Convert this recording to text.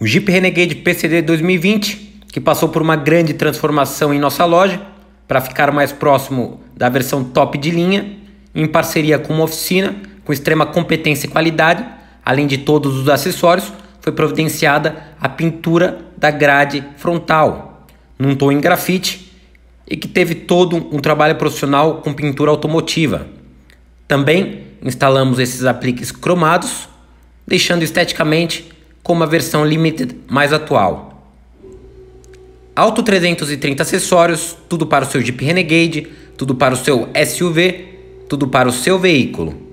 O Jeep Renegade PCD 2020, que passou por uma grande transformação em nossa loja, para ficar mais próximo da versão top de linha, em parceria com uma oficina com extrema competência e qualidade, além de todos os acessórios, foi providenciada a pintura da grade frontal, num tom em grafite e que teve todo um trabalho profissional com pintura automotiva. Também instalamos esses apliques cromados, deixando esteticamente como a versão limited mais atual. Alto 330 acessórios, tudo para o seu Jeep Renegade, tudo para o seu SUV, tudo para o seu veículo.